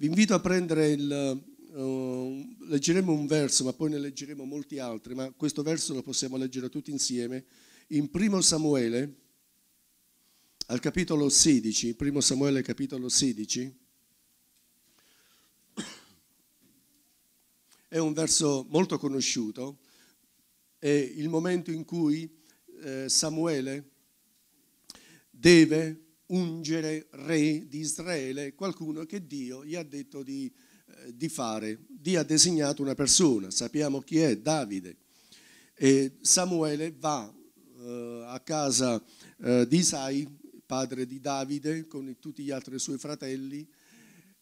Vi invito a prendere il... Uh, leggeremo un verso, ma poi ne leggeremo molti altri, ma questo verso lo possiamo leggere tutti insieme. In 1 Samuele, al capitolo 16, 1 Samuele capitolo 16, è un verso molto conosciuto, è il momento in cui eh, Samuele deve ungere re di Israele, qualcuno che Dio gli ha detto di, eh, di fare. Dio ha designato una persona, sappiamo chi è, Davide. E Samuele va eh, a casa eh, di Isai, padre di Davide, con tutti gli altri suoi fratelli,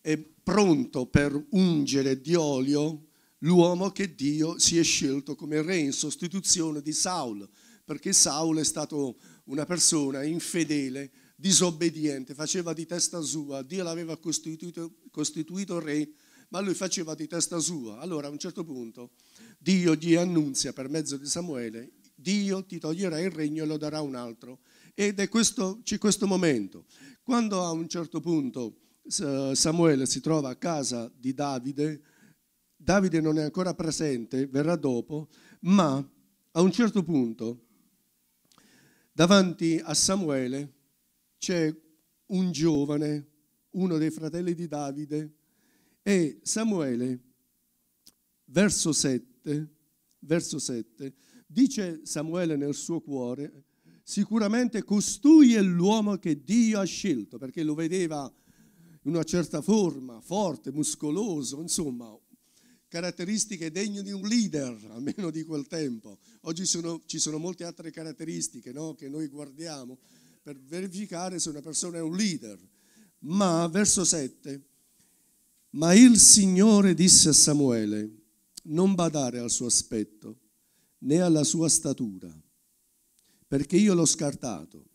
è pronto per ungere di olio l'uomo che Dio si è scelto come re in sostituzione di Saul, perché Saul è stato una persona infedele disobbediente, faceva di testa sua, Dio l'aveva costituito, costituito re, ma lui faceva di testa sua. Allora a un certo punto Dio gli annunzia per mezzo di Samuele, Dio ti toglierà il regno e lo darà un altro. Ed è questo, c'è questo momento. Quando a un certo punto eh, Samuele si trova a casa di Davide, Davide non è ancora presente, verrà dopo, ma a un certo punto davanti a Samuele c'è un giovane, uno dei fratelli di Davide, e Samuele, verso 7, verso 7 dice Samuele nel suo cuore, sicuramente costui è l'uomo che Dio ha scelto, perché lo vedeva in una certa forma, forte, muscoloso, insomma, caratteristiche degne di un leader, almeno di quel tempo. Oggi sono, ci sono molte altre caratteristiche no, che noi guardiamo, per verificare se una persona è un leader. Ma, verso 7, ma il Signore disse a Samuele, non badare al suo aspetto né alla sua statura, perché io l'ho scartato.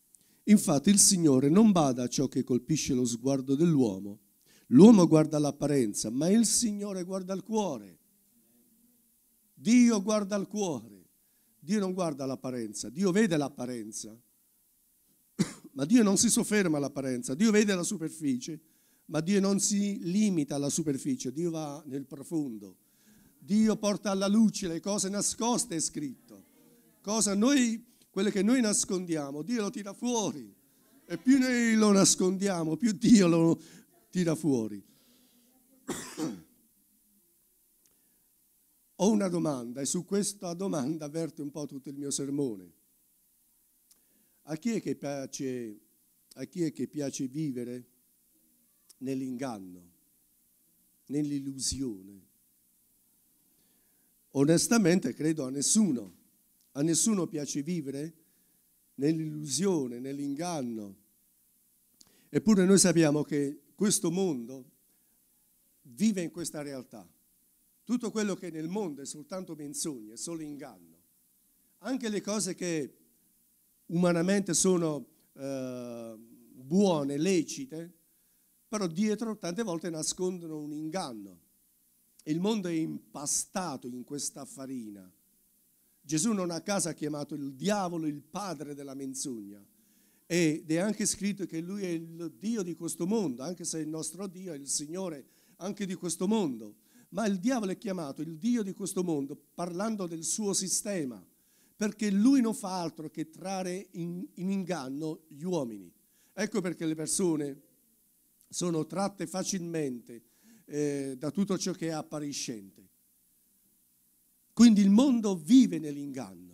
Infatti il Signore non bada a ciò che colpisce lo sguardo dell'uomo. L'uomo guarda l'apparenza, ma il Signore guarda il cuore. Dio guarda il cuore. Dio non guarda l'apparenza, Dio vede l'apparenza, ma Dio non si sofferma all'apparenza, Dio vede la superficie, ma Dio non si limita alla superficie, Dio va nel profondo. Dio porta alla luce le cose nascoste, è scritto. Cosa noi, quelle che noi nascondiamo, Dio lo tira fuori. E più noi lo nascondiamo, più Dio lo tira fuori. Ho una domanda e su questa domanda avverte un po' tutto il mio sermone. A chi è che piace, è che piace vivere nell'inganno, nell'illusione? Onestamente credo a nessuno. A nessuno piace vivere nell'illusione, nell'inganno. Eppure noi sappiamo che questo mondo vive in questa realtà. Tutto quello che è nel mondo è soltanto menzogna, è solo inganno. Anche le cose che umanamente sono eh, buone, lecite, però dietro tante volte nascondono un inganno. Il mondo è impastato in questa farina. Gesù non a caso ha chiamato il diavolo il padre della menzogna ed è anche scritto che lui è il Dio di questo mondo, anche se il nostro Dio è il Signore anche di questo mondo. Ma il diavolo è chiamato il Dio di questo mondo parlando del suo sistema perché lui non fa altro che trarre in, in inganno gli uomini. Ecco perché le persone sono tratte facilmente eh, da tutto ciò che è appariscente. Quindi il mondo vive nell'inganno.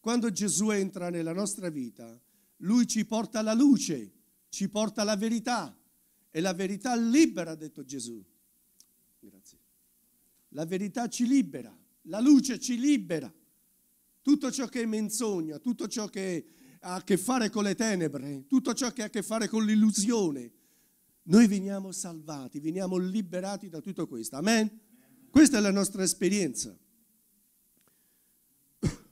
Quando Gesù entra nella nostra vita, lui ci porta la luce, ci porta la verità. E la verità libera, ha detto Gesù. Grazie. La verità ci libera, la luce ci libera tutto ciò che è menzogna, tutto ciò che ha a che fare con le tenebre, tutto ciò che ha a che fare con l'illusione. Noi veniamo salvati, veniamo liberati da tutto questo. Amen? Questa è la nostra esperienza.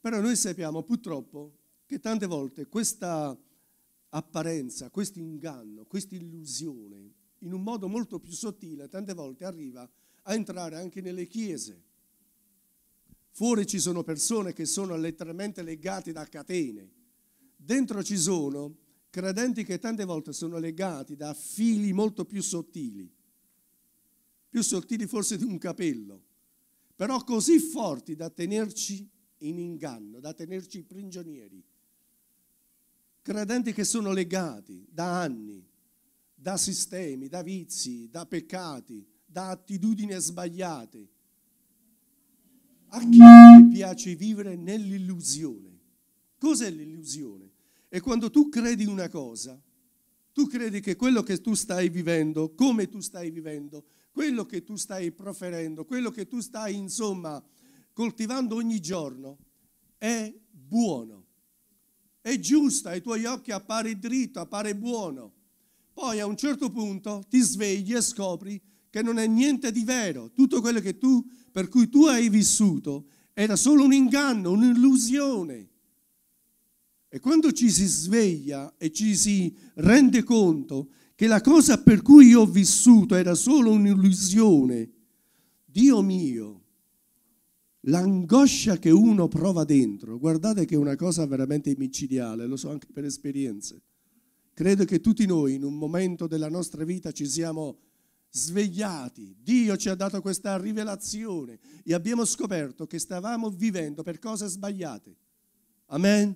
Però noi sappiamo purtroppo che tante volte questa apparenza, questo inganno, questa illusione, in un modo molto più sottile, tante volte arriva a entrare anche nelle chiese Fuori ci sono persone che sono letteralmente legate da catene. Dentro ci sono credenti che tante volte sono legati da fili molto più sottili, più sottili forse di un capello, però così forti da tenerci in inganno, da tenerci prigionieri. Credenti che sono legati da anni, da sistemi, da vizi, da peccati, da attitudini sbagliate, a chi piace vivere nell'illusione? Cos'è l'illusione? È quando tu credi una cosa, tu credi che quello che tu stai vivendo, come tu stai vivendo, quello che tu stai proferendo, quello che tu stai, insomma, coltivando ogni giorno, è buono, è giusto, ai tuoi occhi appare dritto, appare buono. Poi a un certo punto ti svegli e scopri che non è niente di vero. Tutto quello che tu, per cui tu hai vissuto era solo un inganno, un'illusione. E quando ci si sveglia e ci si rende conto che la cosa per cui io ho vissuto era solo un'illusione, Dio mio, l'angoscia che uno prova dentro, guardate che è una cosa veramente micidiale, lo so anche per esperienze. Credo che tutti noi in un momento della nostra vita ci siamo svegliati, Dio ci ha dato questa rivelazione e abbiamo scoperto che stavamo vivendo per cose sbagliate. Amen?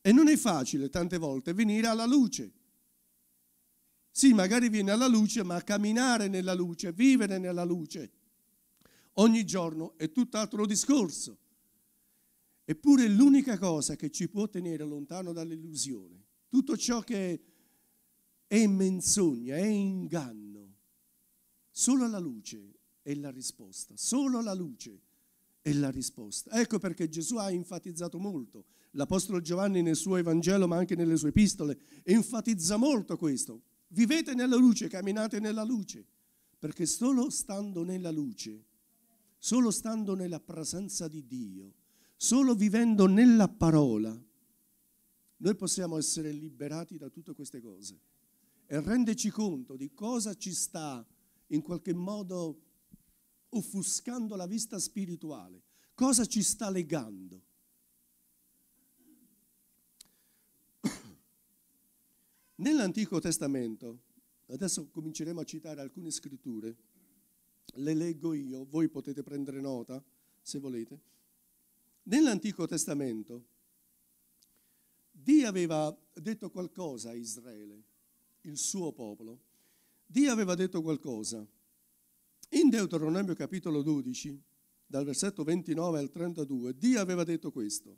E non è facile tante volte venire alla luce. Sì, magari viene alla luce, ma camminare nella luce, vivere nella luce, ogni giorno è tutt'altro discorso. Eppure l'unica cosa che ci può tenere lontano dall'illusione. Tutto ciò che è menzogna, è inganno. Solo la luce è la risposta, solo la luce è la risposta. Ecco perché Gesù ha enfatizzato molto, l'Apostolo Giovanni nel suo Evangelo ma anche nelle sue epistole enfatizza molto questo. Vivete nella luce, camminate nella luce, perché solo stando nella luce, solo stando nella presenza di Dio, solo vivendo nella parola, noi possiamo essere liberati da tutte queste cose e renderci conto di cosa ci sta in qualche modo offuscando la vista spirituale, cosa ci sta legando. Nell'Antico Testamento, adesso cominceremo a citare alcune scritture, le leggo io, voi potete prendere nota se volete. Nell'Antico Testamento Dio aveva detto qualcosa a Israele il suo popolo. Dio aveva detto qualcosa. In Deuteronomio capitolo 12, dal versetto 29 al 32, Dio aveva detto questo.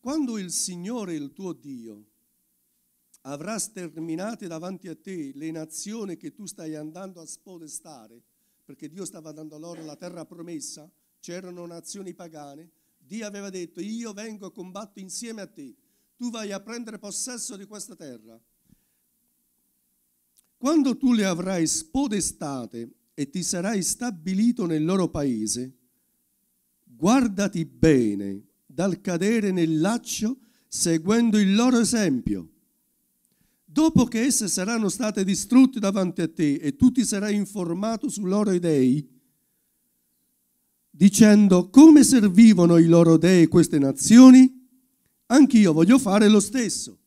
Quando il Signore, il tuo Dio, avrà sterminate davanti a te le nazioni che tu stai andando a spodestare, perché Dio stava dando loro la terra promessa, c'erano nazioni pagane, Dio aveva detto, io vengo e combatto insieme a te, tu vai a prendere possesso di questa terra. Quando tu le avrai spodestate e ti sarai stabilito nel loro paese, guardati bene dal cadere nel laccio seguendo il loro esempio. Dopo che esse saranno state distrutte davanti a te e tu ti sarai informato sui loro dei, dicendo come servivano i loro dei queste nazioni, anch'io voglio fare lo stesso.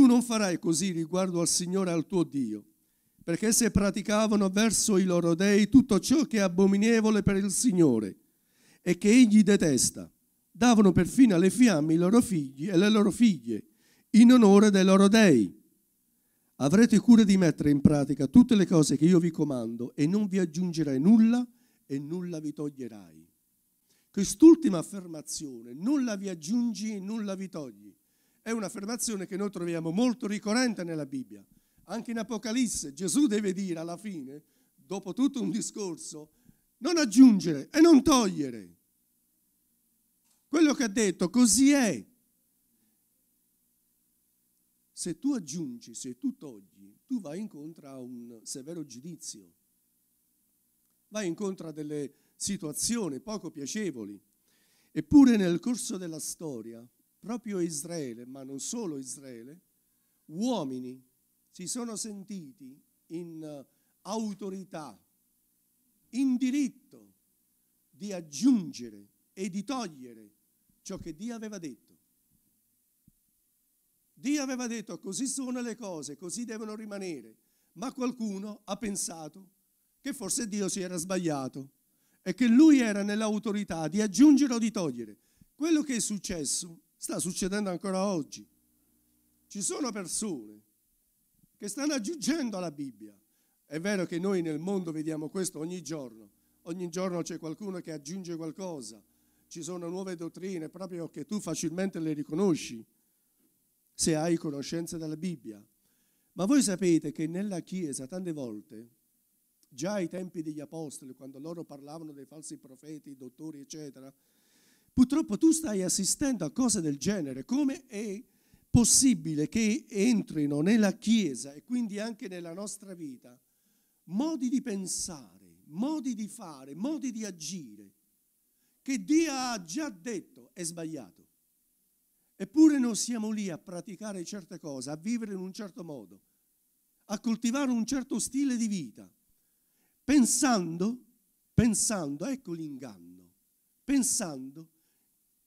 Tu non farai così riguardo al Signore al tuo Dio, perché se praticavano verso i loro dei tutto ciò che è abominevole per il Signore e che egli detesta, davano perfino alle fiamme i loro figli e le loro figlie in onore dei loro dei. Avrete cura di mettere in pratica tutte le cose che io vi comando e non vi aggiungerai nulla e nulla vi toglierai. Quest'ultima affermazione, nulla vi aggiungi e nulla vi togli, è un'affermazione che noi troviamo molto ricorrente nella Bibbia. Anche in Apocalisse Gesù deve dire alla fine, dopo tutto un discorso, non aggiungere e non togliere. Quello che ha detto così è. Se tu aggiungi, se tu togli, tu vai incontro a un severo giudizio, vai incontro a delle situazioni poco piacevoli. Eppure nel corso della storia proprio Israele, ma non solo Israele, uomini si sono sentiti in eh, autorità, in diritto di aggiungere e di togliere ciò che Dio aveva detto. Dio aveva detto così sono le cose, così devono rimanere, ma qualcuno ha pensato che forse Dio si era sbagliato e che lui era nell'autorità di aggiungere o di togliere. Quello che è successo Sta succedendo ancora oggi. Ci sono persone che stanno aggiungendo alla Bibbia. È vero che noi nel mondo vediamo questo ogni giorno. Ogni giorno c'è qualcuno che aggiunge qualcosa. Ci sono nuove dottrine proprio che tu facilmente le riconosci se hai conoscenza della Bibbia. Ma voi sapete che nella Chiesa tante volte già ai tempi degli apostoli, quando loro parlavano dei falsi profeti, dottori, eccetera, Purtroppo tu stai assistendo a cose del genere, come è possibile che entrino nella Chiesa e quindi anche nella nostra vita modi di pensare, modi di fare, modi di agire, che Dio ha già detto è sbagliato. Eppure noi siamo lì a praticare certe cose, a vivere in un certo modo, a coltivare un certo stile di vita, pensando, pensando, ecco l'inganno, pensando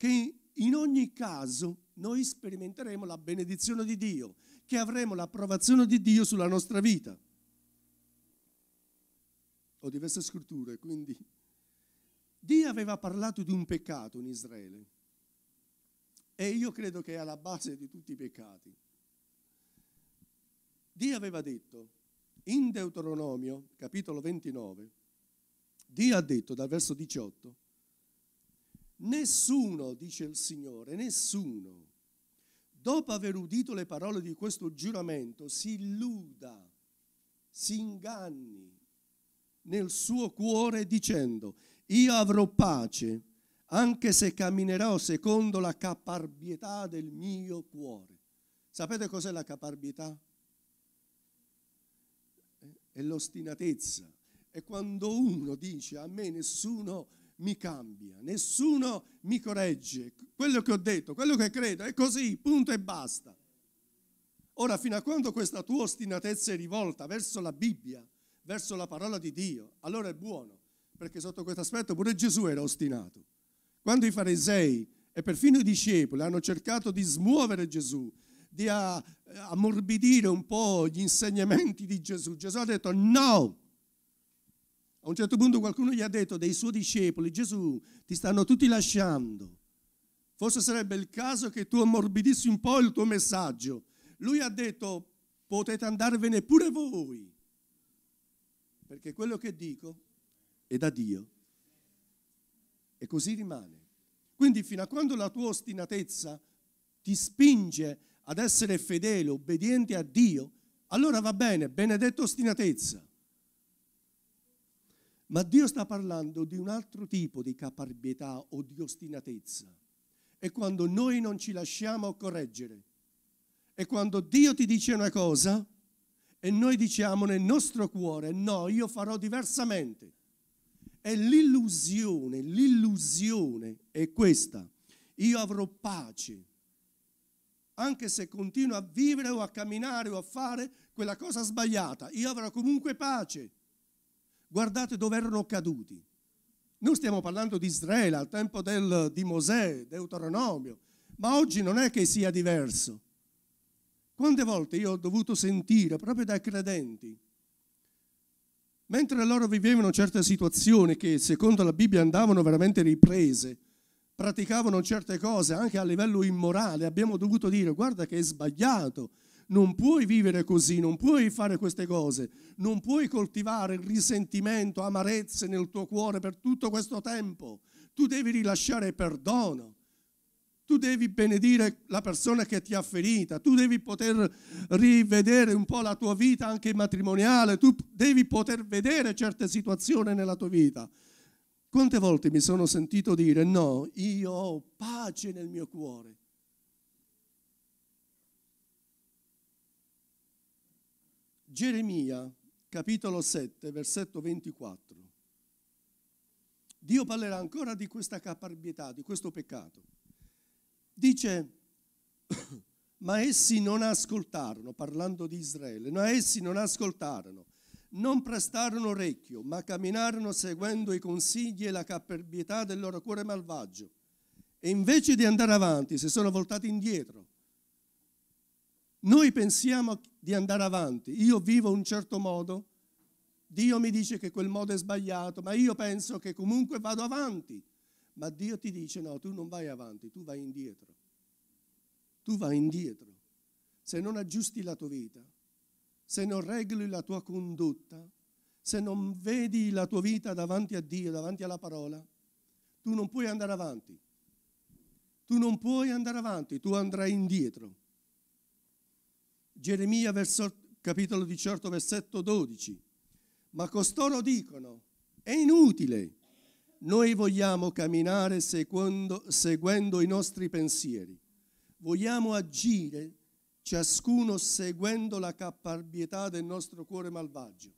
che in ogni caso noi sperimenteremo la benedizione di Dio, che avremo l'approvazione di Dio sulla nostra vita. Ho diverse scritture, quindi Dio aveva parlato di un peccato in Israele e io credo che è alla base di tutti i peccati. Dio aveva detto in Deuteronomio capitolo 29, Dio ha detto dal verso 18, Nessuno, dice il Signore, nessuno, dopo aver udito le parole di questo giuramento, si illuda, si inganni nel suo cuore dicendo, io avrò pace anche se camminerò secondo la caparbietà del mio cuore. Sapete cos'è la caparbietà? È l'ostinatezza. È quando uno dice a me nessuno mi cambia, nessuno mi corregge. Quello che ho detto, quello che credo è così, punto e basta. Ora, fino a quando questa tua ostinatezza è rivolta verso la Bibbia, verso la parola di Dio, allora è buono, perché sotto questo aspetto pure Gesù era ostinato. Quando i farisei e perfino i discepoli hanno cercato di smuovere Gesù, di ammorbidire un po' gli insegnamenti di Gesù, Gesù ha detto no, a un certo punto qualcuno gli ha detto dei suoi discepoli, Gesù, ti stanno tutti lasciando. Forse sarebbe il caso che tu ammorbidissi un po' il tuo messaggio. Lui ha detto, potete andarvene pure voi, perché quello che dico è da Dio. E così rimane. Quindi fino a quando la tua ostinatezza ti spinge ad essere fedele, obbediente a Dio, allora va bene, benedetta ostinatezza. Ma Dio sta parlando di un altro tipo di caparbietà o di ostinatezza. È quando noi non ci lasciamo correggere. È quando Dio ti dice una cosa e noi diciamo nel nostro cuore no, io farò diversamente. È l'illusione, l'illusione è questa. Io avrò pace, anche se continuo a vivere o a camminare o a fare quella cosa sbagliata, io avrò comunque pace guardate dove erano caduti. Noi stiamo parlando di Israele al tempo del, di Mosè, Deuteronomio, ma oggi non è che sia diverso. Quante volte io ho dovuto sentire proprio dai credenti, mentre loro vivevano certe situazioni che secondo la Bibbia andavano veramente riprese, praticavano certe cose anche a livello immorale, abbiamo dovuto dire guarda che è sbagliato, non puoi vivere così, non puoi fare queste cose, non puoi coltivare risentimento, amarezze nel tuo cuore per tutto questo tempo. Tu devi rilasciare perdono, tu devi benedire la persona che ti ha ferita, tu devi poter rivedere un po' la tua vita anche matrimoniale, tu devi poter vedere certe situazioni nella tua vita. Quante volte mi sono sentito dire no, io ho pace nel mio cuore, Geremia, capitolo 7, versetto 24. Dio parlerà ancora di questa caparbietà, di questo peccato. Dice, ma essi non ascoltarono, parlando di Israele, ma essi non ascoltarono, non prestarono orecchio, ma camminarono seguendo i consigli e la caparbietà del loro cuore malvagio. E invece di andare avanti, si sono voltati indietro noi pensiamo di andare avanti, io vivo un certo modo, Dio mi dice che quel modo è sbagliato, ma io penso che comunque vado avanti. Ma Dio ti dice no, tu non vai avanti, tu vai indietro. Tu vai indietro. Se non aggiusti la tua vita, se non regoli la tua condotta, se non vedi la tua vita davanti a Dio, davanti alla parola, tu non puoi andare avanti. Tu non puoi andare avanti, tu andrai indietro. Geremia verso, capitolo 18 certo, versetto 12. Ma costoro dicono, è inutile, noi vogliamo camminare secondo, seguendo i nostri pensieri, vogliamo agire ciascuno seguendo la caparbietà del nostro cuore malvagio.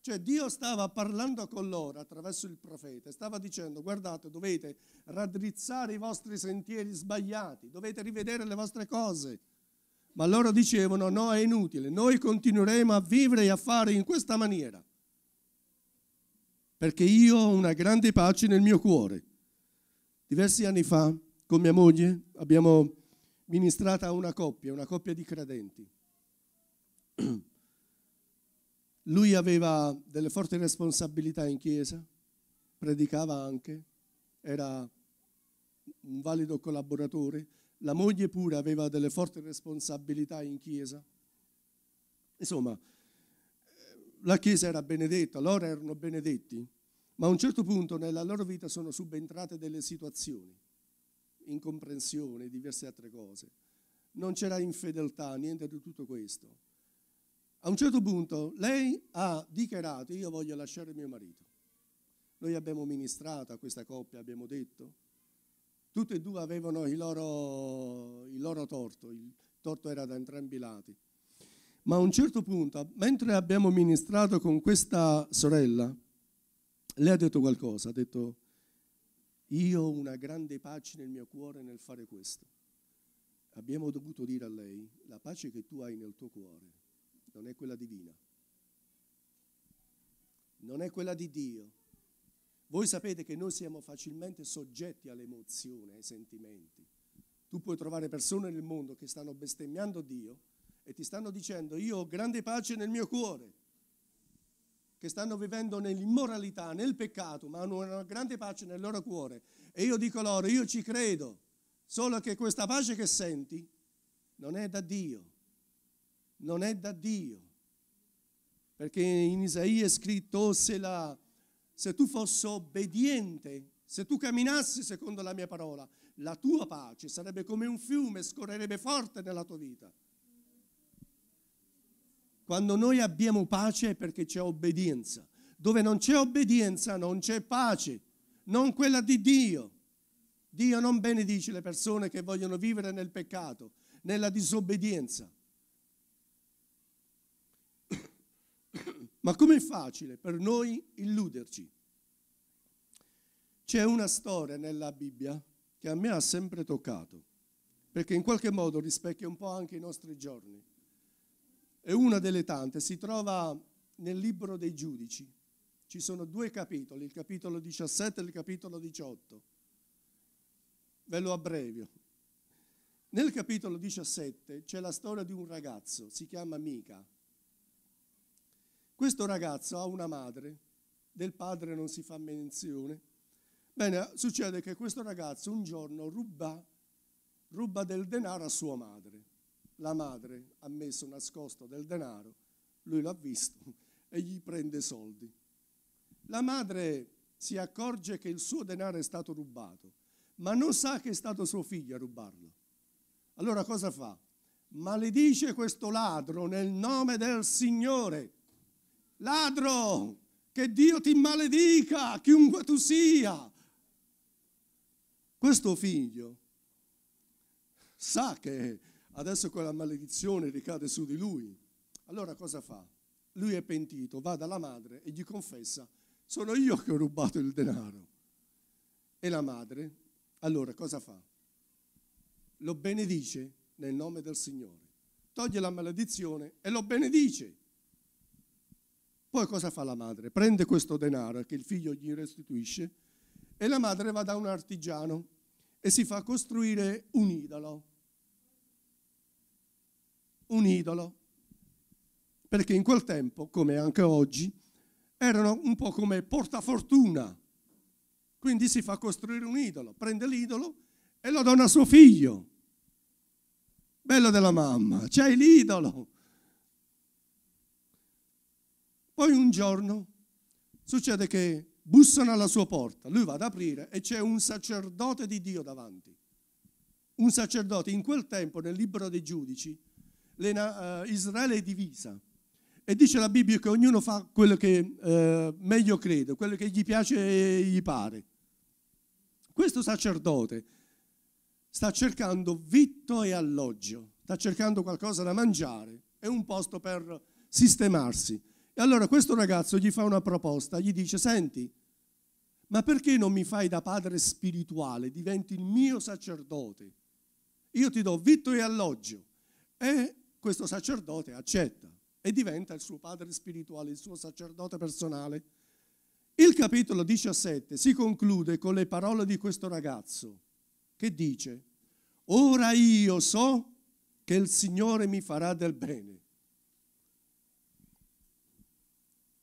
Cioè Dio stava parlando con loro attraverso il profeta, stava dicendo guardate dovete raddrizzare i vostri sentieri sbagliati, dovete rivedere le vostre cose, ma loro dicevano no, è inutile, noi continueremo a vivere e a fare in questa maniera, perché io ho una grande pace nel mio cuore. Diversi anni fa, con mia moglie, abbiamo ministrato a una coppia, una coppia di credenti. Lui aveva delle forti responsabilità in chiesa, predicava anche, era un valido collaboratore, la moglie pure aveva delle forti responsabilità in chiesa. Insomma, eh, la chiesa era benedetta, loro erano benedetti, ma a un certo punto nella loro vita sono subentrate delle situazioni, incomprensioni, diverse altre cose. Non c'era infedeltà, niente di tutto questo. A un certo punto lei ha dichiarato io voglio lasciare mio marito. Noi abbiamo ministrato a questa coppia, abbiamo detto, tutti e due avevano il loro, il loro torto, il torto era da entrambi i lati. Ma a un certo punto, mentre abbiamo ministrato con questa sorella, lei ha detto qualcosa, ha detto io ho una grande pace nel mio cuore nel fare questo. Abbiamo dovuto dire a lei, la pace che tu hai nel tuo cuore non è quella divina, non è quella di Dio, voi sapete che noi siamo facilmente soggetti all'emozione, ai sentimenti. Tu puoi trovare persone nel mondo che stanno bestemmiando Dio e ti stanno dicendo io ho grande pace nel mio cuore, che stanno vivendo nell'immoralità, nel peccato, ma hanno una grande pace nel loro cuore. E io dico loro io ci credo, solo che questa pace che senti non è da Dio, non è da Dio. Perché in Isaia è scritto se la se tu fossi obbediente, se tu camminassi secondo la mia parola, la tua pace sarebbe come un fiume, scorrerebbe forte nella tua vita. Quando noi abbiamo pace è perché c'è obbedienza. Dove non c'è obbedienza non c'è pace, non quella di Dio. Dio non benedice le persone che vogliono vivere nel peccato, nella disobbedienza. Ma com'è facile per noi illuderci? C'è una storia nella Bibbia che a me ha sempre toccato, perché in qualche modo rispecchia un po' anche i nostri giorni. È una delle tante, si trova nel libro dei giudici. Ci sono due capitoli, il capitolo 17 e il capitolo 18. Ve lo abbrevio. Nel capitolo 17 c'è la storia di un ragazzo, si chiama Mica questo ragazzo ha una madre, del padre non si fa menzione. Bene, succede che questo ragazzo un giorno ruba, ruba del denaro a sua madre. La madre ha messo nascosto del denaro, lui l'ha visto e gli prende soldi. La madre si accorge che il suo denaro è stato rubato, ma non sa che è stato suo figlio a rubarlo. Allora cosa fa? Maledice questo ladro nel nome del Signore Ladro, che Dio ti maledica, chiunque tu sia. Questo figlio sa che adesso quella maledizione ricade su di lui. Allora cosa fa? Lui è pentito, va dalla madre e gli confessa, sono io che ho rubato il denaro. E la madre, allora cosa fa? Lo benedice nel nome del Signore, toglie la maledizione e lo benedice. Poi cosa fa la madre? Prende questo denaro che il figlio gli restituisce e la madre va da un artigiano e si fa costruire un idolo. Un idolo. Perché in quel tempo, come anche oggi, erano un po' come portafortuna. Quindi si fa costruire un idolo, prende l'idolo e lo dona a suo figlio. Bello della mamma, c'è l'idolo. Poi un giorno succede che bussano alla sua porta, lui va ad aprire e c'è un sacerdote di Dio davanti. Un sacerdote, in quel tempo nel libro dei giudici, eh, Israele è divisa e dice la Bibbia che ognuno fa quello che eh, meglio crede, quello che gli piace e gli pare. Questo sacerdote sta cercando vitto e alloggio, sta cercando qualcosa da mangiare e un posto per sistemarsi. E allora questo ragazzo gli fa una proposta, gli dice, senti, ma perché non mi fai da padre spirituale, diventi il mio sacerdote? Io ti do vitto e alloggio. E questo sacerdote accetta e diventa il suo padre spirituale, il suo sacerdote personale. Il capitolo 17 si conclude con le parole di questo ragazzo che dice, ora io so che il Signore mi farà del bene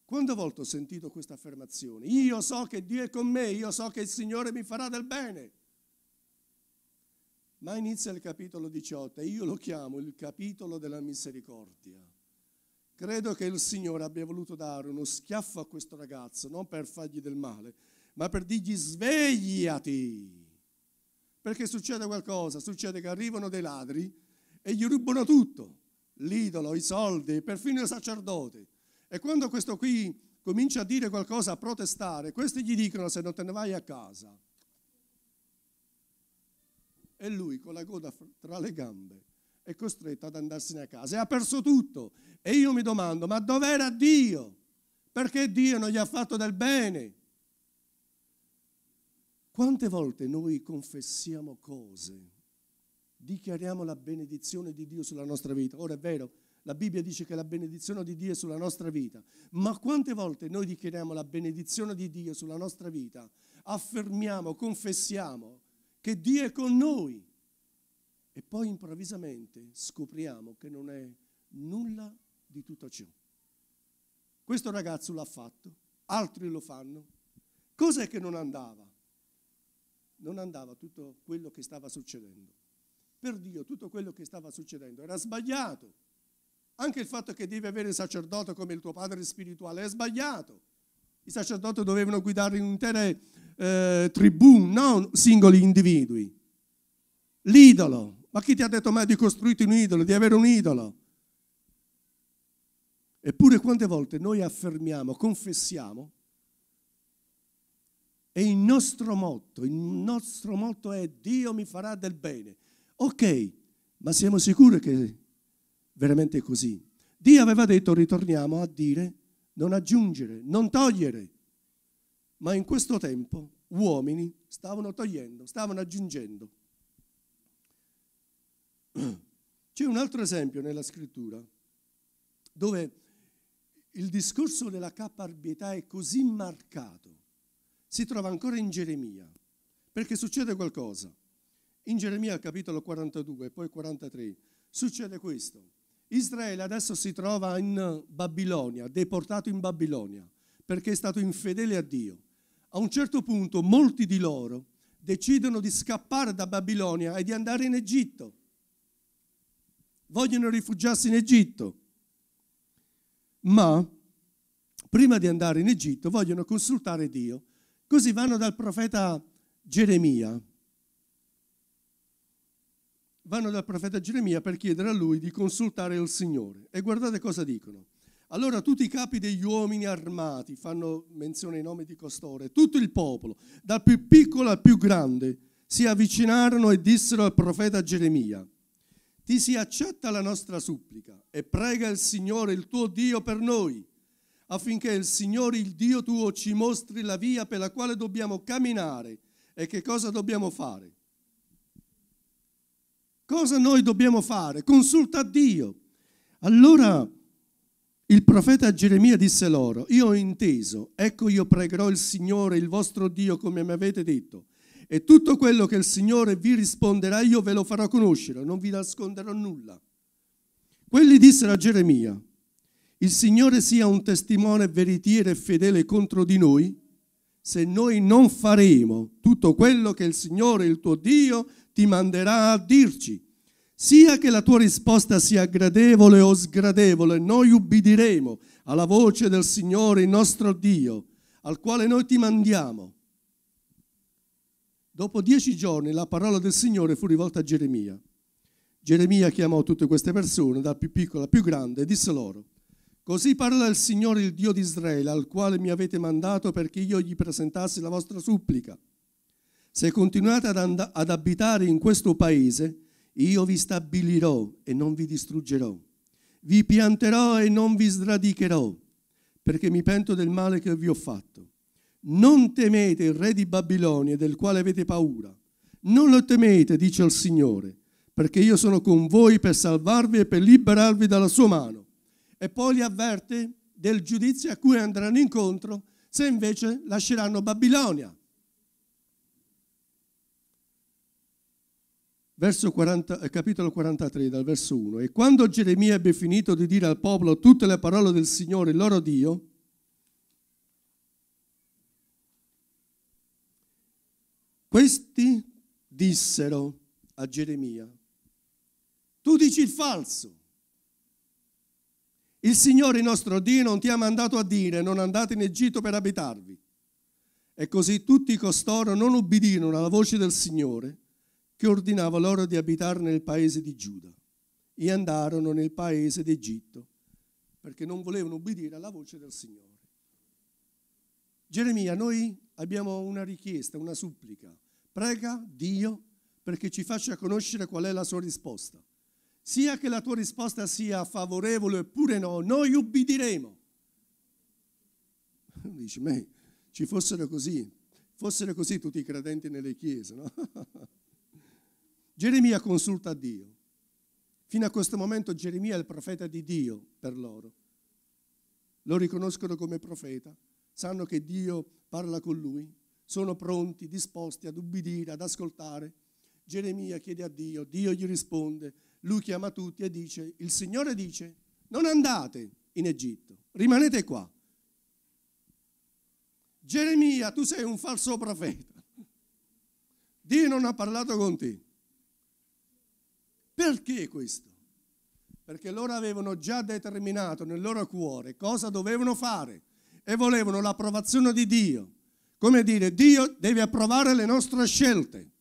Quante volte ho sentito questa affermazione? Io so che Dio è con me, io so che il Signore mi farà del bene. Ma inizia il capitolo 18 e io lo chiamo il capitolo della misericordia. Credo che il Signore abbia voluto dare uno schiaffo a questo ragazzo, non per fargli del male, ma per dirgli svegliati. Perché succede qualcosa, succede che arrivano dei ladri e gli rubano tutto, l'idolo, i soldi, perfino il sacerdote. E quando questo qui comincia a dire qualcosa, a protestare, questi gli dicono se non te ne vai a casa. E lui con la coda tra le gambe è costretto ad andarsene a casa e ha perso tutto. E io mi domando, ma dov'era Dio? Perché Dio non gli ha fatto del bene? Quante volte noi confessiamo cose, dichiariamo la benedizione di Dio sulla nostra vita? Ora è vero, la Bibbia dice che la benedizione di Dio è sulla nostra vita, ma quante volte noi dichiariamo la benedizione di Dio sulla nostra vita, affermiamo, confessiamo che Dio è con noi e poi improvvisamente scopriamo che non è nulla di tutto ciò. Questo ragazzo l'ha fatto, altri lo fanno. Cos'è che non andava? Non andava tutto quello che stava succedendo. Per Dio tutto quello che stava succedendo era sbagliato anche il fatto che devi avere il sacerdote come il tuo padre spirituale è sbagliato. I sacerdoti dovevano guidare un'intera eh, tribù, non singoli individui. L'idolo. Ma chi ti ha detto mai di costruire un idolo, di avere un idolo? Eppure quante volte noi affermiamo, confessiamo, e il nostro motto, il nostro motto è Dio mi farà del bene. Ok, ma siamo sicuri che veramente così. Dio aveva detto, ritorniamo a dire, non aggiungere, non togliere. Ma in questo tempo uomini stavano togliendo, stavano aggiungendo. C'è un altro esempio nella scrittura dove il discorso della caparbietà è così marcato. Si trova ancora in Geremia, perché succede qualcosa. In Geremia capitolo 42 e poi 43 succede questo. Israele adesso si trova in Babilonia, deportato in Babilonia, perché è stato infedele a Dio. A un certo punto molti di loro decidono di scappare da Babilonia e di andare in Egitto. Vogliono rifugiarsi in Egitto. Ma prima di andare in Egitto vogliono consultare Dio. Così vanno dal profeta Geremia vanno dal profeta Geremia per chiedere a lui di consultare il Signore. E guardate cosa dicono. Allora tutti i capi degli uomini armati fanno menzione ai nomi di costore, tutto il popolo, dal più piccolo al più grande, si avvicinarono e dissero al profeta Geremia, ti si accetta la nostra supplica e prega il Signore, il tuo Dio, per noi, affinché il Signore, il Dio tuo, ci mostri la via per la quale dobbiamo camminare e che cosa dobbiamo fare. Cosa noi dobbiamo fare? Consulta Dio. Allora il profeta Geremia disse loro, io ho inteso, ecco io pregherò il Signore, il vostro Dio, come mi avete detto, e tutto quello che il Signore vi risponderà io ve lo farò conoscere, non vi nasconderò nulla. Quelli dissero a Geremia, il Signore sia un testimone veritiero e fedele contro di noi se noi non faremo tutto quello che il Signore, il tuo Dio, ti manderà a dirci. Sia che la tua risposta sia gradevole o sgradevole, noi ubbidiremo alla voce del Signore, il nostro Dio, al quale noi ti mandiamo. Dopo dieci giorni la parola del Signore fu rivolta a Geremia. Geremia chiamò tutte queste persone, dal più piccolo al più grande, e disse loro, Così parla il Signore, il Dio di Israele, al quale mi avete mandato perché io gli presentassi la vostra supplica. Se continuate ad, and- ad abitare in questo paese, io vi stabilirò e non vi distruggerò. Vi pianterò e non vi sradicherò, perché mi pento del male che vi ho fatto. Non temete il re di Babilonia, del quale avete paura. Non lo temete, dice il Signore, perché io sono con voi per salvarvi e per liberarvi dalla sua mano e poi li avverte del giudizio a cui andranno incontro se invece lasceranno Babilonia. Verso 40, eh, capitolo 43, dal verso 1. E quando Geremia ebbe finito di dire al popolo tutte le parole del Signore, il loro Dio, questi dissero a Geremia, tu dici il falso. Il Signore nostro Dio non ti ha mandato a dire non andate in Egitto per abitarvi. E così tutti costoro non ubbidirono alla voce del Signore che ordinava loro di abitare nel paese di Giuda e andarono nel paese d'Egitto perché non volevano ubbidire alla voce del Signore. Geremia, noi abbiamo una richiesta, una supplica. Prega Dio perché ci faccia conoscere qual è la sua risposta sia che la tua risposta sia favorevole oppure no, noi ubbidiremo. Dici, ma ci fossero così, fossero così tutti i credenti nelle chiese, no? Geremia consulta Dio. Fino a questo momento Geremia è il profeta di Dio per loro. Lo riconoscono come profeta, sanno che Dio parla con lui, sono pronti, disposti ad ubbidire, ad ascoltare. Geremia chiede a Dio, Dio gli risponde, lui chiama tutti e dice, il Signore dice, non andate in Egitto, rimanete qua. Geremia, tu sei un falso profeta. Dio non ha parlato con te. Perché questo? Perché loro avevano già determinato nel loro cuore cosa dovevano fare e volevano l'approvazione di Dio. Come dire, Dio deve approvare le nostre scelte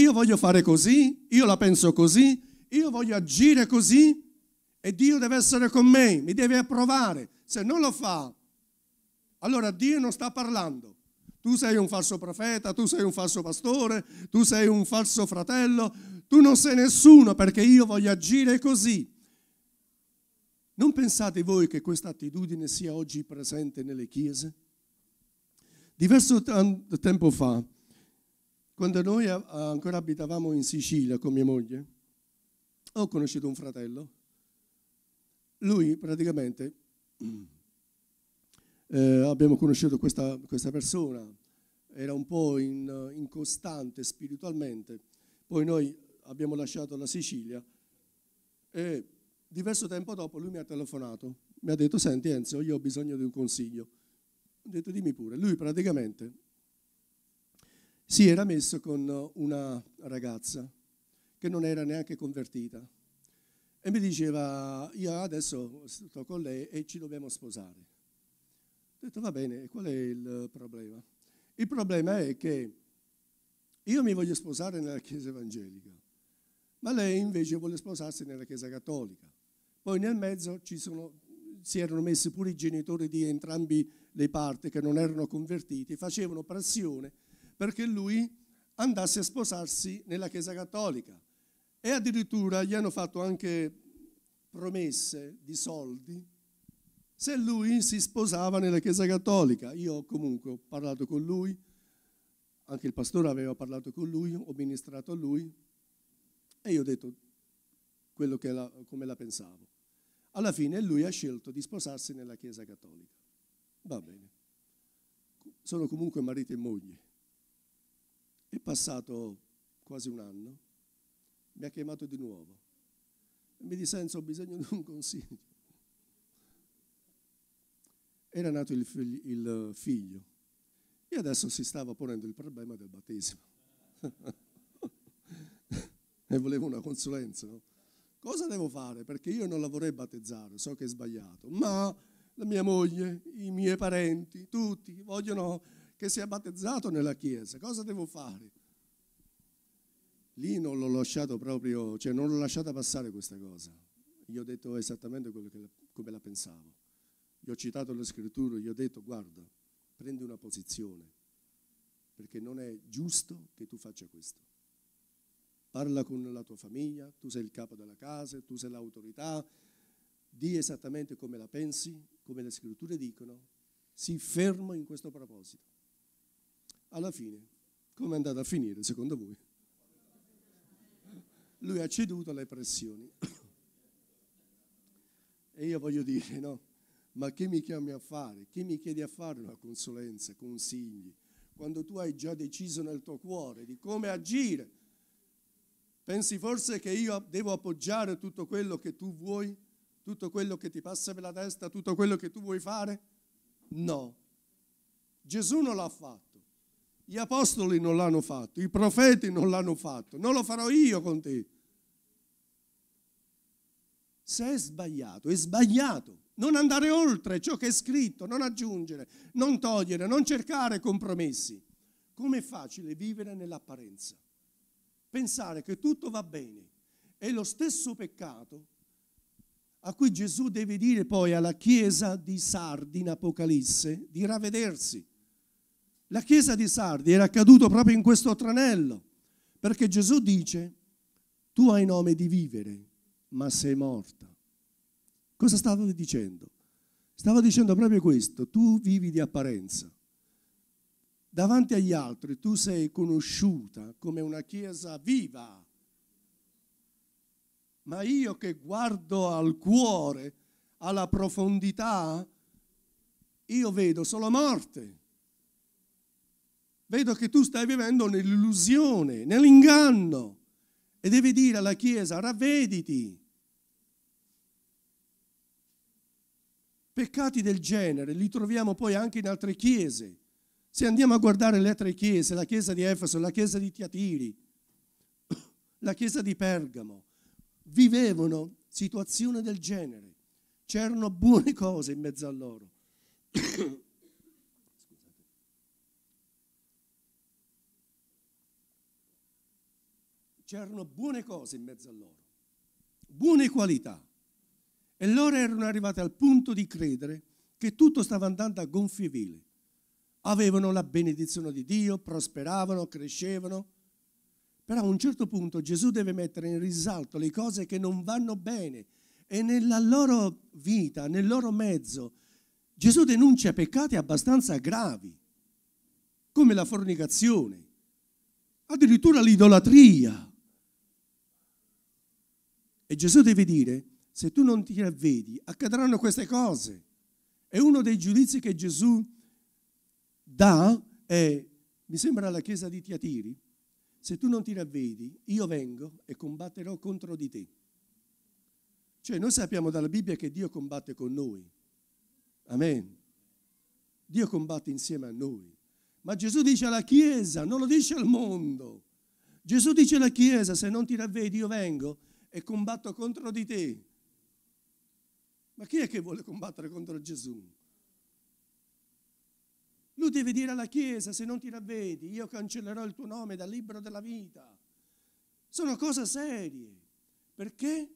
io voglio fare così, io la penso così, io voglio agire così e Dio deve essere con me, mi deve approvare. Se non lo fa, allora Dio non sta parlando. Tu sei un falso profeta, tu sei un falso pastore, tu sei un falso fratello, tu non sei nessuno perché io voglio agire così. Non pensate voi che questa attitudine sia oggi presente nelle chiese? Diverso tempo fa quando noi ancora abitavamo in Sicilia con mia moglie, ho conosciuto un fratello. Lui praticamente, eh, abbiamo conosciuto questa, questa, persona, era un po' incostante spiritualmente, poi noi abbiamo lasciato la Sicilia e diverso tempo dopo lui mi ha telefonato, mi ha detto senti Enzo, io ho bisogno di un consiglio. Ho detto dimmi pure, lui praticamente si era messo con eh, una ragazza che non era neanche convertita e mi diceva io adesso sto con lei e ci dobbiamo sposare. Ho detto va bene, qual è il problema? Il problema è che io mi voglio sposare nella Chiesa evangelica, ma lei invece vuole sposarsi nella Chiesa cattolica. Poi nel mezzo sono, si erano messi pure i genitori di entrambi le parti che non erano convertiti, facevano pressione perché lui andasse a sposarsi nella Chiesa Cattolica. E addirittura gli hanno fatto anche promesse di soldi se lui si sposava nella Chiesa Cattolica. Io comunque ho parlato con lui, anche il pastore aveva parlato con lui, ho ministrato a lui e io ho detto quello che la, come la pensavo. Alla fine lui ha scelto di sposarsi nella Chiesa Cattolica. Va bene. Sono comunque marito e moglie. È passato quasi un anno, mi ha chiamato di nuovo e mi disse Enzo ho bisogno di un consiglio. Era nato il figlio, il figlio e adesso si stava ponendo il problema del battesimo. e volevo una consulenza. No? Cosa devo fare? Perché io non la vorrei battezzare, so che è sbagliato, ma la mia moglie, i miei parenti, tutti vogliono che si è battezzato nella Chiesa, cosa devo fare? Lì non l'ho lasciato proprio, cioè non l'ho lasciata passare questa cosa. Gli ho detto esattamente che, come la pensavo. Gli ho citato le scritture, gli ho detto guarda, prendi una posizione, perché non è giusto che tu faccia questo. Parla con la tua famiglia, tu sei il capo della casa, tu sei l'autorità, di esattamente come la pensi, come le scritture dicono, si ferma in questo proposito alla fine, come è andata a finire secondo voi? Lui ha ceduto alle pressioni. E io voglio dire, no, ma che mi chiami a fare? Che mi chiedi a fare una consulenza, consigli? Quando tu hai già deciso nel tuo cuore di come agire, pensi forse che io devo appoggiare tutto quello che tu vuoi, tutto quello che ti passa per la testa, tutto quello che tu vuoi fare? No. Gesù non l'ha fatto. Gli apostoli non l'hanno fatto, i profeti non l'hanno fatto, non lo farò io con te. Se è sbagliato, è sbagliato. Non andare oltre ciò che è scritto, non aggiungere, non togliere, non cercare compromessi. Com'è facile vivere nell'apparenza? Pensare che tutto va bene. È lo stesso peccato a cui Gesù deve dire poi alla chiesa di Sardi in Apocalisse di ravvedersi la chiesa di Sardi era caduta proprio in questo tranello, perché Gesù dice, tu hai nome di vivere, ma sei morta. Cosa stava dicendo? Stava dicendo proprio questo, tu vivi di apparenza. Davanti agli altri tu sei conosciuta come una chiesa viva, ma io che guardo al cuore, alla profondità, io vedo solo morte vedo che tu stai vivendo nell'illusione, nell'inganno e devi dire alla Chiesa, ravvediti. Peccati del genere li troviamo poi anche in altre chiese. Se andiamo a guardare le altre chiese, la chiesa di Efeso, la chiesa di Tiatiri, la chiesa di Pergamo, vivevano situazioni del genere. C'erano buone cose in mezzo a loro. c'erano buone cose in mezzo a loro, buone qualità. E loro erano arrivati al punto di credere che tutto stava andando a gonfie vele. Avevano la benedizione di Dio, prosperavano, crescevano. Però a un certo punto Gesù deve mettere in risalto le cose che non vanno bene e nella loro vita, nel loro mezzo, Gesù denuncia peccati abbastanza gravi, come la fornicazione, addirittura l'idolatria, e Gesù deve dire, se tu non ti ravvedi, accadranno queste cose. E uno dei giudizi che Gesù dà è, mi sembra la chiesa di Tiatiri, se tu non ti ravvedi, io vengo e combatterò contro di te. Cioè noi sappiamo dalla Bibbia che Dio combatte con noi. Amen. Dio combatte insieme a noi. Ma Gesù dice alla Chiesa, non lo dice al mondo. Gesù dice alla Chiesa, se non ti ravvedi io vengo e combatto contro di te. Ma chi è che vuole combattere contro Gesù? Lui deve dire alla Chiesa, se non ti ravvedi, io cancellerò il tuo nome dal libro della vita. Sono cose serie, perché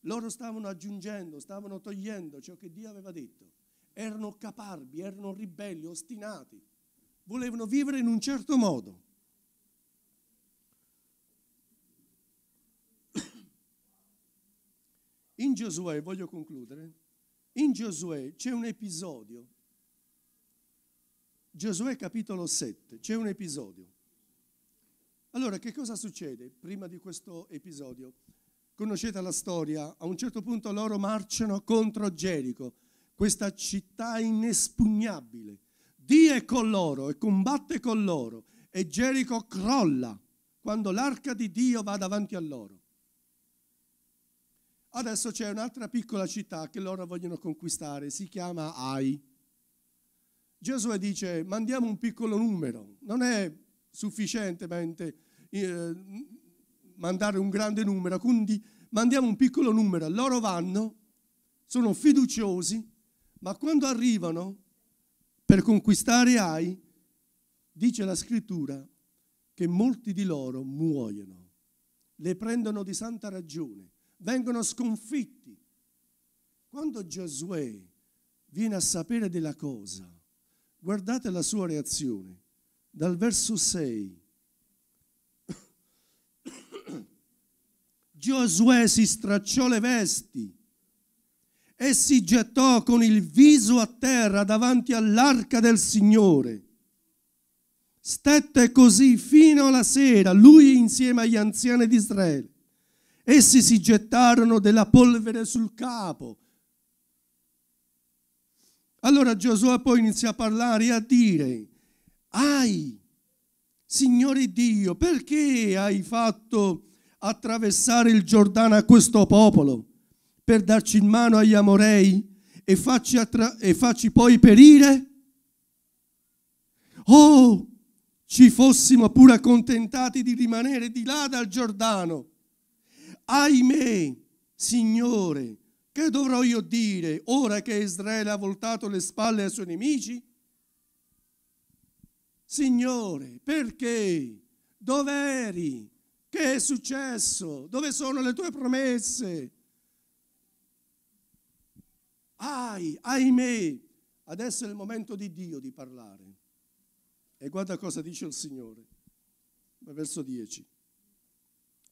loro stavano aggiungendo, stavano togliendo ciò che Dio aveva detto. Erano caparbi, erano ribelli, ostinati, volevano vivere in un certo modo. In Giosuè, voglio concludere, in Giosuè c'è un episodio. Giosuè capitolo 7, c'è un episodio. Allora, che cosa succede prima di questo episodio? Conoscete la storia, a un certo punto loro marciano contro Gerico, questa città inespugnabile. Dio è con loro e combatte con loro e Gerico crolla quando l'arca di Dio va davanti a loro. Adesso c'è un'altra piccola città che loro vogliono conquistare, si chiama Ai. Gesù dice, mandiamo un piccolo numero, non è sufficientemente eh, mandare un grande numero, quindi mandiamo un piccolo numero, loro vanno, sono fiduciosi, ma quando arrivano per conquistare Ai, dice la scrittura che molti di loro muoiono, le prendono di santa ragione vengono sconfitti. Quando Giosuè viene a sapere della cosa, guardate la sua reazione, dal verso 6. Giosuè si stracciò le vesti e si gettò con il viso a terra davanti all'arca del Signore. Stette così fino alla sera, lui insieme agli anziani di Israele. Essi si gettarono della polvere sul capo. Allora Giosuè poi inizia a parlare e a dire, ai, Signore Dio, perché hai fatto attraversare il Giordano a questo popolo per darci in mano agli amorei e facci, attra- e facci poi perire? Oh, ci fossimo pure accontentati di rimanere di là dal Giordano ahimè, Signore, che dovrò io dire ora che Israele ha voltato le spalle ai suoi nemici? Signore, perché? Dov'eri? Che è successo? Dove sono le tue promesse? Ai, ahimè, adesso è il momento di Dio di parlare. E guarda cosa dice il Signore, verso 10.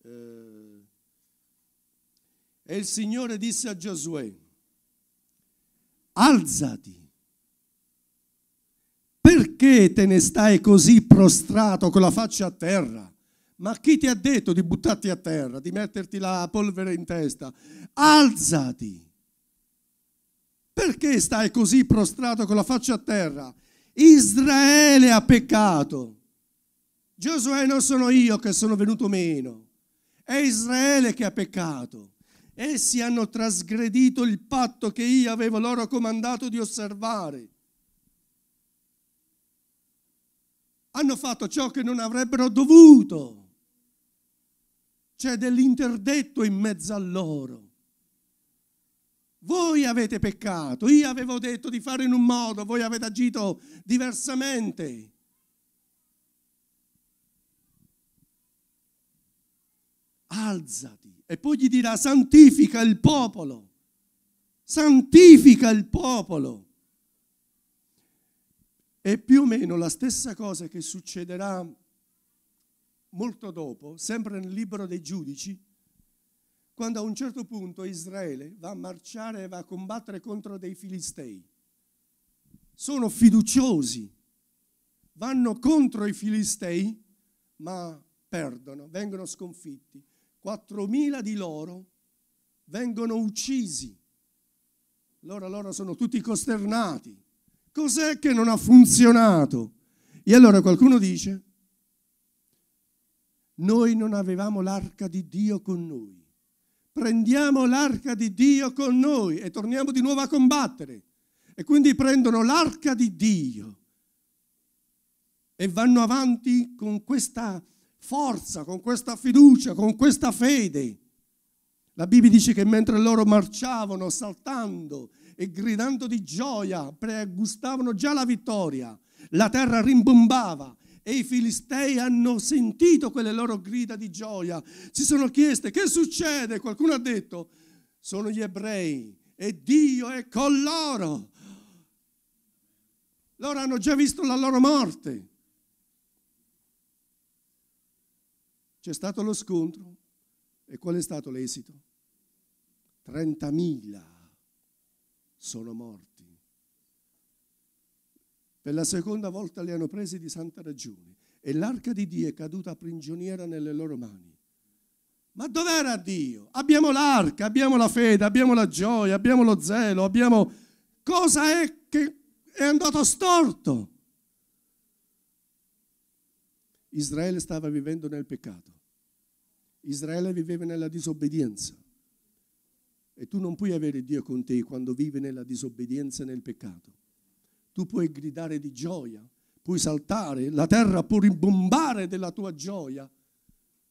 Eh, e il Signore disse a Giosuè, alzati, perché te ne stai così prostrato con la faccia a terra? Ma chi ti ha detto di buttarti a terra, di metterti la polvere in testa? Alzati! Perché stai così prostrato con la faccia a terra? Israele ha peccato. Giosuè non sono io che sono venuto meno, è Israele che ha peccato. Essi hanno trasgredito il patto che io avevo loro comandato di osservare. Hanno fatto ciò che non avrebbero dovuto. C'è dell'interdetto in mezzo a loro. Voi avete peccato, io avevo detto di fare in un modo, voi avete agito diversamente. Alzati e poi gli dirà santifica il popolo, santifica il popolo. È più o meno la stessa cosa che succederà molto dopo, sempre nel libro dei giudici, quando a un certo punto Israele va a marciare e va a combattere contro dei filistei. Sono fiduciosi, vanno contro i filistei, ma perdono, vengono sconfitti. 4.000 di loro vengono uccisi. Allora loro sono tutti costernati. Cos'è che non ha funzionato? E allora qualcuno dice, noi non avevamo l'arca di Dio con noi. Prendiamo l'arca di Dio con noi e torniamo di nuovo a combattere. E quindi prendono l'arca di Dio e vanno avanti con questa forza, con questa fiducia, con questa fede. La Bibbia dice che mentre loro marciavano saltando e gridando di gioia, pregustavano già la vittoria, la terra rimbombava e i filistei hanno sentito quelle loro grida di gioia. Si sono chieste che succede? Qualcuno ha detto, sono gli ebrei e Dio è con loro. Loro hanno già visto la loro morte. C'è stato lo scontro e qual è stato l'esito? 30.000 sono morti. Per la seconda volta li hanno presi di santa ragione e l'arca di Dio è caduta prigioniera nelle loro mani. Ma dov'era Dio? Abbiamo l'arca, abbiamo la fede, abbiamo la gioia, abbiamo lo zelo, abbiamo... Cosa è che è andato storto? Israele stava vivendo nel peccato. Israele viveva nella disobbedienza. E tu non puoi avere Dio con te quando vivi nella disobbedienza e nel peccato. Tu puoi gridare di gioia, puoi saltare, la terra può rimbombare della tua gioia.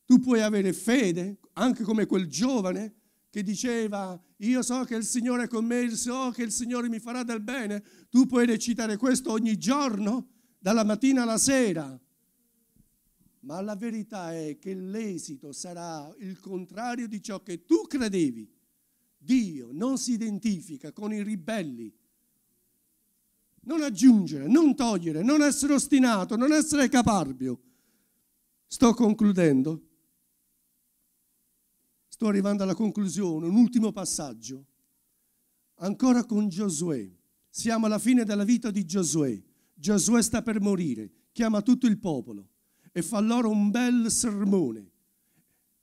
Tu puoi avere fede, anche come quel giovane che diceva, io so che il Signore è con me, so che il Signore mi farà del bene. Tu puoi recitare questo ogni giorno, dalla mattina alla sera, ma la verità è che l'esito sarà il contrario di ciò che tu credevi. Dio non si identifica con i ribelli. Non aggiungere, non togliere, non essere ostinato, non essere caparbio. Sto concludendo. Sto arrivando alla conclusione, un ultimo passaggio. Ancora con Giosuè. Siamo alla fine della vita di Giosuè. Giosuè sta per morire, chiama tutto il popolo e fa loro un bel sermone.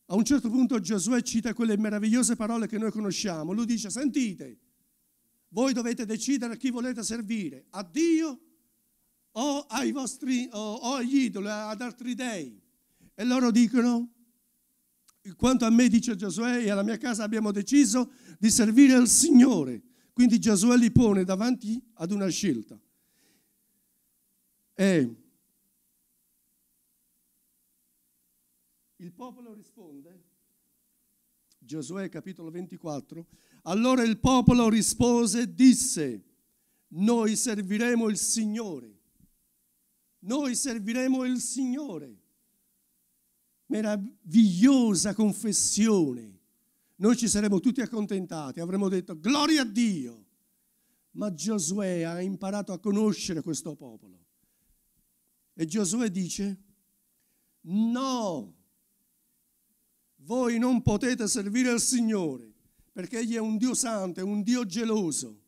A un certo punto Giosuè cita quelle meravigliose parole che noi conosciamo. Lui dice, sentite, voi dovete decidere a chi volete servire, a Dio o, vostri, o, o agli idoli, ad altri dei. E loro dicono, quanto a me dice Giosuè e alla mia casa abbiamo deciso di servire il Signore. Quindi Giosuè li pone davanti ad una scelta. E Il popolo risponde, Giosuè capitolo 24, allora il popolo rispose e disse, noi serviremo il Signore, noi serviremo il Signore. Meravigliosa confessione. Noi ci saremmo tutti accontentati, avremmo detto gloria a Dio. Ma Giosuè ha imparato a conoscere questo popolo. E Giosuè dice, no, voi non potete servire il Signore, perché Egli è un Dio santo, è un Dio geloso.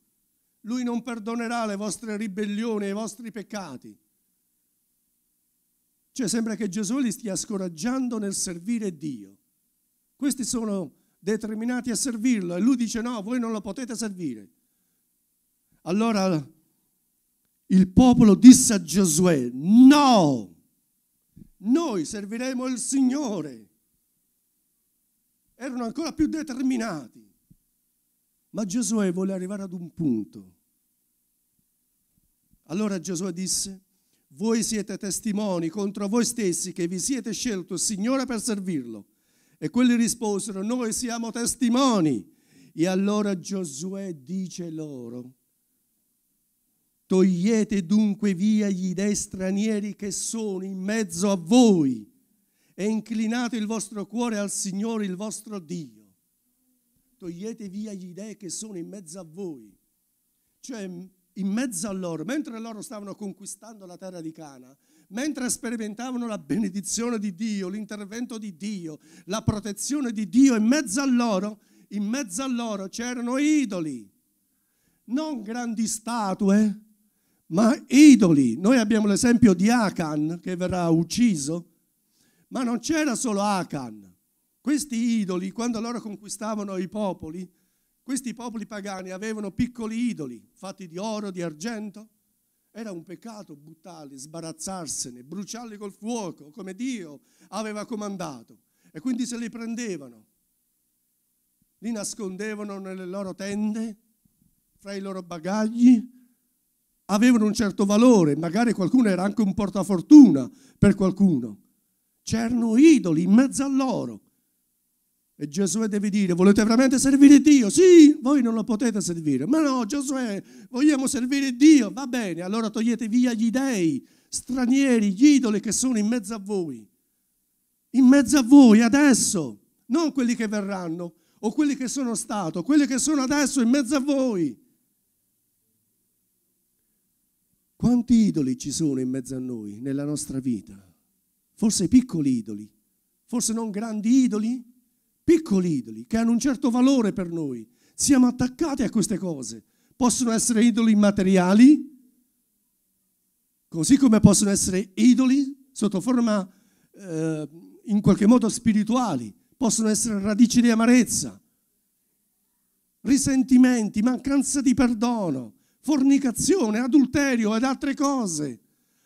Lui non perdonerà le vostre ribellioni, i vostri peccati. Cioè sembra che Gesù li stia scoraggiando nel servire Dio. Questi sono determinati a servirlo e lui dice no, voi non lo potete servire. Allora il popolo disse a Giosuè, no, noi serviremo il Signore erano ancora più determinati. Ma Giosuè vuole arrivare ad un punto. Allora Giosuè disse, voi siete testimoni contro voi stessi che vi siete scelto il Signore per servirlo. E quelli risposero, noi siamo testimoni. E allora Giosuè dice loro, togliete dunque via gli dei stranieri che sono in mezzo a voi e inclinate il vostro cuore al Signore, il vostro Dio. Togliete via gli dei che sono in mezzo a voi. Cioè, in mezzo a loro, mentre loro stavano conquistando la terra di Cana, mentre sperimentavano la benedizione di Dio, l'intervento di Dio, la protezione di Dio, in mezzo a loro, in mezzo a loro c'erano idoli, non grandi statue, ma idoli. Noi abbiamo l'esempio di Akan che verrà ucciso ma non c'era solo Akan. Questi idoli, quando loro conquistavano i popoli, questi popoli pagani avevano piccoli idoli fatti di oro, di argento. Era un peccato buttarli, sbarazzarsene, bruciarli col fuoco, come Dio aveva comandato. E quindi se li prendevano, li nascondevano nelle loro tende, fra i loro bagagli, avevano un certo valore, magari qualcuno era anche un portafortuna per qualcuno. C'erano idoli in mezzo a loro. E Giosuè deve dire, volete veramente servire Dio? Sì, voi non lo potete servire. Ma no, Giosuè, vogliamo servire Dio. Va bene, allora togliete via gli dèi stranieri, gli idoli che sono in mezzo a voi. In mezzo a voi adesso, non quelli che verranno o quelli che sono stato, quelli che sono adesso in mezzo a voi. Quanti idoli ci sono in mezzo a noi nella nostra vita? forse piccoli idoli, forse non grandi idoli, piccoli idoli che hanno un certo valore per noi. Siamo attaccati a queste cose. Possono essere idoli materiali, così come possono essere idoli sotto forma eh, in qualche modo spirituali, possono essere radici di amarezza, risentimenti, mancanza di perdono, fornicazione, adulterio ed altre cose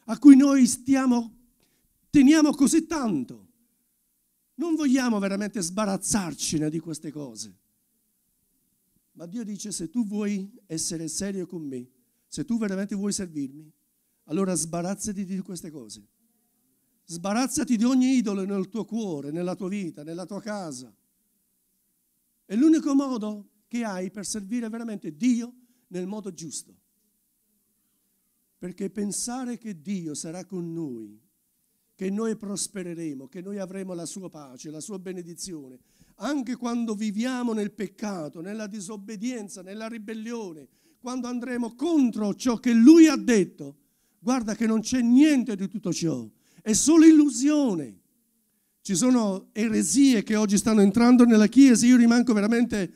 a cui noi stiamo teniamo così tanto. Non vogliamo veramente sbarazzarcene di queste cose. Ma Dio dice, se tu vuoi essere serio con me, se tu veramente vuoi servirmi, allora sbarazzati di queste cose. Sbarazzati di ogni idolo nel tuo cuore, nella tua vita, nella tua casa. È l'unico modo che hai per servire veramente Dio nel modo giusto. Perché pensare che Dio sarà con noi che noi prospereremo, che noi avremo la sua pace, la sua benedizione, anche quando viviamo nel peccato, nella disobbedienza, nella ribellione, quando andremo contro ciò che lui ha detto. Guarda che non c'è niente di tutto ciò, è solo illusione. Ci sono eresie che oggi stanno entrando nella Chiesa, io rimango veramente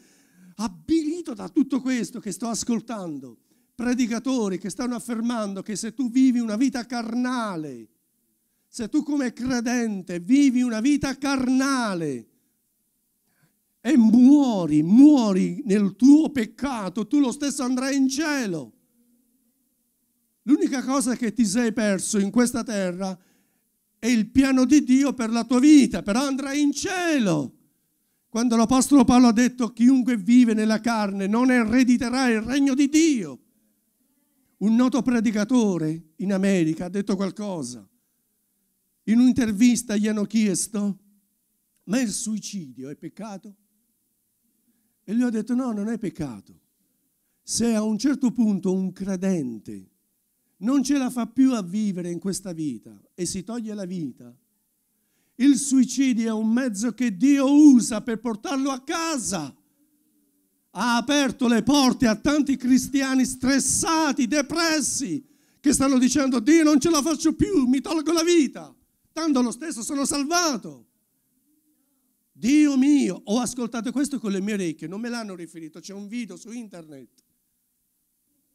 abilito da tutto questo che sto ascoltando. Predicatori che stanno affermando che se tu vivi una vita carnale, se tu come credente vivi una vita carnale e muori, muori nel tuo peccato, tu lo stesso andrai in cielo. L'unica cosa che ti sei perso in questa terra è il piano di Dio per la tua vita, però andrai in cielo. Quando l'Apostolo Paolo ha detto chiunque vive nella carne non erediterà il regno di Dio. Un noto predicatore in America ha detto qualcosa. In un'intervista gli hanno chiesto, ma il suicidio è peccato? E lui ha detto no, non è peccato. Se a un certo punto un credente non ce la fa più a vivere in questa vita e si toglie la vita, il suicidio è un mezzo che Dio usa per portarlo a casa. Ha aperto le porte a tanti cristiani stressati, depressi, che stanno dicendo Dio non ce la faccio più, mi tolgo la vita tanto lo stesso sono salvato. Dio mio, ho ascoltato questo con le mie orecchie, non me l'hanno riferito, c'è un video su internet.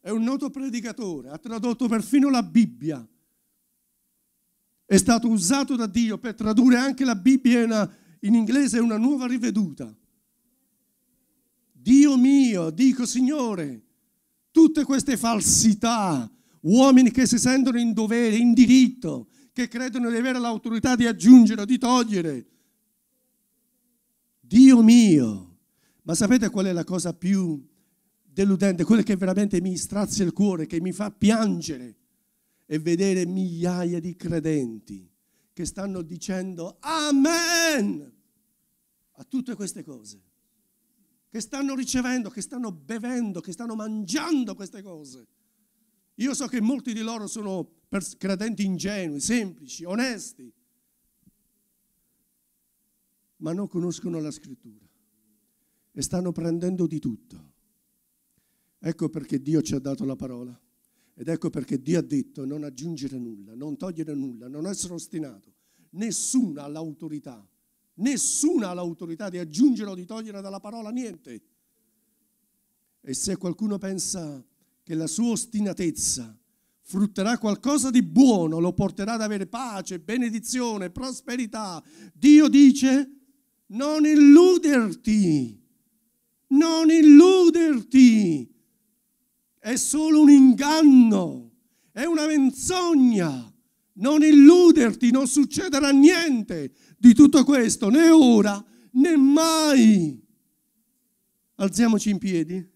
È un noto predicatore, ha tradotto perfino la Bibbia. È stato usato da Dio per tradurre anche la Bibbia in, in inglese, una nuova riveduta. Dio mio, dico Signore, tutte queste falsità, uomini che si sentono in dovere, in diritto, che credono di avere l'autorità di aggiungere o di togliere. Dio mio, ma sapete qual è la cosa più deludente, quella che veramente mi strazia il cuore, che mi fa piangere? E vedere migliaia di credenti che stanno dicendo Amen a tutte queste cose, che stanno ricevendo, che stanno bevendo, che stanno mangiando queste cose. Io so che molti di loro sono credenti ingenui, semplici, onesti, ma non conoscono la scrittura e stanno prendendo di tutto. Ecco perché Dio ci ha dato la parola ed ecco perché Dio ha detto non aggiungere nulla, non togliere nulla, non essere ostinato. Nessuno ha l'autorità, nessuno ha l'autorità di aggiungere o di togliere dalla parola niente. E se qualcuno pensa che la sua ostinatezza frutterà qualcosa di buono, lo porterà ad avere pace, benedizione, prosperità. Dio dice, non illuderti, non illuderti. È solo un inganno, è una menzogna. Non illuderti, non succederà niente di tutto questo, né ora né mai. Alziamoci in piedi.